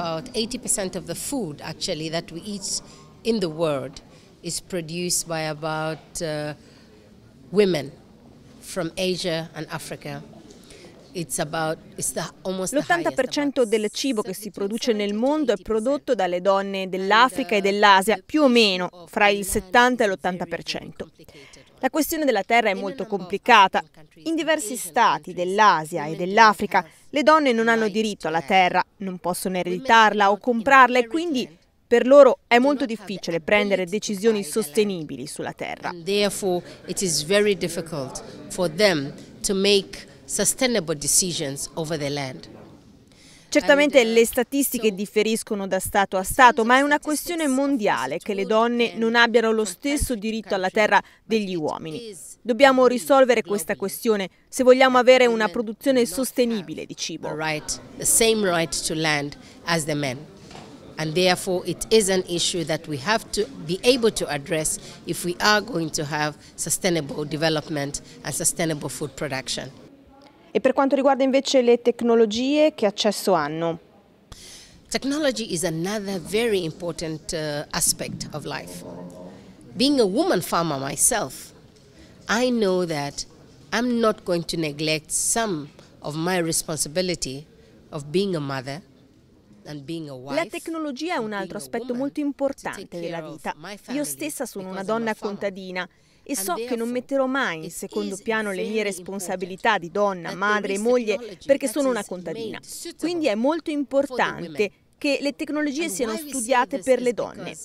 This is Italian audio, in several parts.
about 80% of the food actually that we eat in the world is produced by about uh, women from Asia and Africa. L'80% del cibo che si produce nel mondo è prodotto dalle donne dell'Africa e dell'Asia, più o meno fra il 70 e l'80%. La questione della terra è molto complicata. In diversi stati dell'Asia e dell'Africa le donne non hanno diritto alla terra, non possono ereditarla o comprarla e quindi per loro è molto difficile prendere decisioni sostenibili sulla terra. Therefore it is very difficult for them to make sustainable decisions Certamente le statistiche differiscono da Stato a Stato, ma è una questione mondiale che le donne non abbiano lo stesso diritto alla terra degli uomini. Dobbiamo risolvere questa questione se vogliamo avere una produzione sostenibile di cibo. And therefore, it is an issue that we have to be able to address if we are going to have sustainable development and sustainable food production. E per quanto riguarda invece le tecnologie, che accesso hanno? Technology is another very important uh, aspect of life. Being a woman farmer myself, I know that I'm not going to neglect some of my responsibility of being a mother La tecnologia è un altro aspetto molto importante della vita. Io stessa sono una donna contadina e so che non metterò mai in secondo piano le mie responsabilità di donna, madre e moglie perché sono una contadina. Quindi è molto importante che le tecnologie siano studiate per le donne.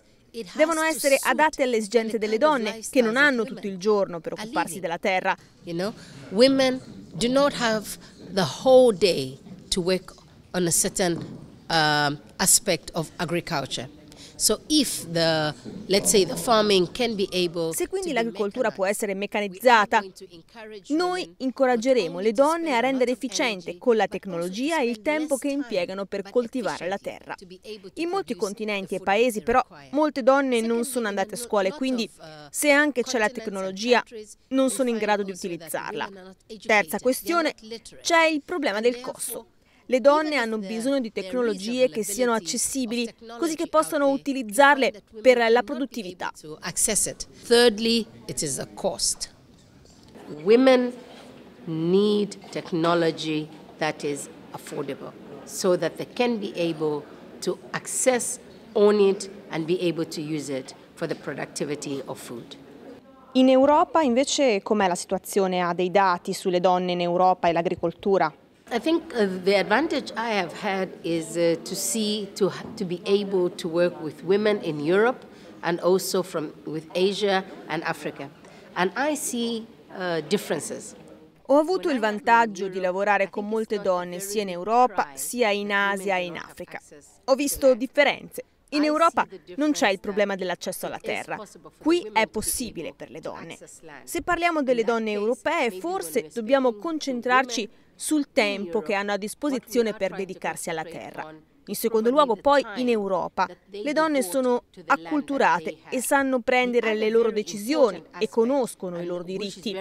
Devono essere adatte alle esigenze delle donne che non hanno tutto il giorno per occuparsi della terra. Women do not have the whole day to work on a certain um, aspect of agriculture. Se quindi l'agricoltura può essere meccanizzata, noi incoraggeremo le donne a rendere efficiente con la tecnologia il tempo che impiegano per coltivare la terra. In molti continenti e paesi però molte donne non sono andate a scuola e quindi uh, se anche c'è la tecnologia non sono in grado di utilizzarla. Terza questione, c'è il problema del costo. Le donne hanno bisogno di tecnologie che siano accessibili, così che possano utilizzarle per la produttività. Thirdly, it is a cost. Women need technology that is affordable so that they can be able to access, own it and be able to use it for the productivity of food. In Europa invece com'è la situazione? Ha dei dati sulle donne in Europa e l'agricoltura? I think uh, the advantage I have had is uh, to see, to, to be able to work with women in Europe and also from with Asia and Africa. And I see uh, differences. Ho avuto il vantaggio di lavorare con molte donne sia in Europa sia in Asia e in Africa. Ho visto differenze In Europa non c'è il problema dell'accesso alla terra. Qui è possibile per le donne. Se parliamo delle donne europee, forse dobbiamo concentrarci sul tempo che hanno a disposizione per dedicarsi alla terra. In secondo luogo, poi, in Europa, le donne sono acculturate e sanno prendere le loro decisioni e conoscono i loro diritti.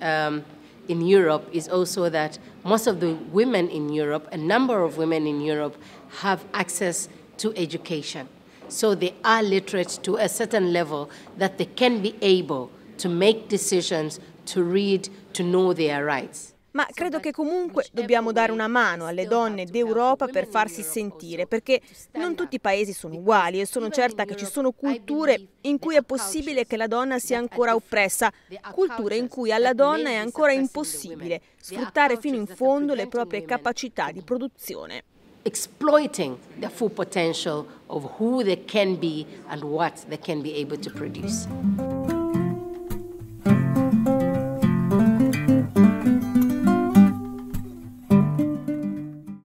Um, in Europe is also that most of the women in Europe, a number of women in Europe, have access to education. So they are literate to a certain level that they can be able to make decisions, to read, to know their rights. Ma credo che comunque dobbiamo dare una mano alle donne d'Europa per farsi sentire, perché non tutti i paesi sono uguali e sono certa che ci sono culture in cui è possibile che la donna sia ancora oppressa, culture in cui alla donna è ancora impossibile sfruttare fino in fondo le proprie capacità di produzione. exploiting the full potential of who they can be and what they can be able to produce.